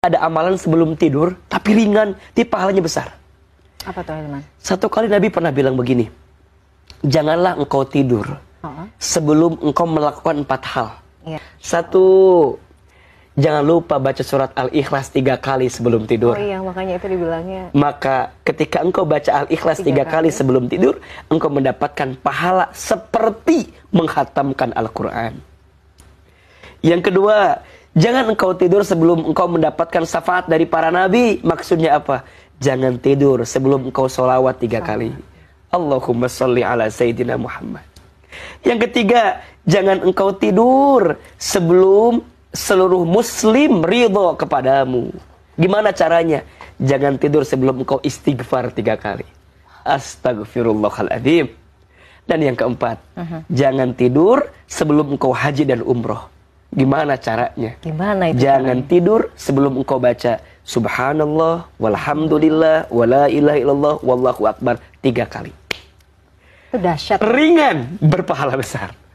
ada amalan sebelum tidur tapi ringan tapi pahalanya besar apa tuh Hilman? satu kali Nabi pernah bilang begini janganlah engkau tidur sebelum engkau melakukan empat hal iya. satu jangan lupa baca surat al-ikhlas tiga kali sebelum tidur oh iya makanya itu dibilangnya maka ketika engkau baca al-ikhlas tiga, tiga kali sebelum tidur engkau mendapatkan pahala seperti menghatamkan Al-Quran yang kedua Jangan engkau tidur sebelum engkau mendapatkan syafaat dari para nabi. Maksudnya apa? Jangan tidur sebelum engkau solawat tiga kali. Allahumma sholli ala Sayyidina Muhammad. Yang ketiga, jangan engkau tidur sebelum seluruh muslim ridho kepadamu. Gimana caranya? Jangan tidur sebelum engkau istighfar tiga kali. Astagfirullahaladzim. Dan yang keempat, uh mhm. -huh. jangan tidur sebelum engkau haji dan umroh. Gimana caranya? Gimana itu Jangan caranya? tidur sebelum engkau baca Subhanallah, walhamdulillah, wala ilaha illallah, wallahu akbar. Tiga kali. Dahsyat. Ringan, berpahala besar.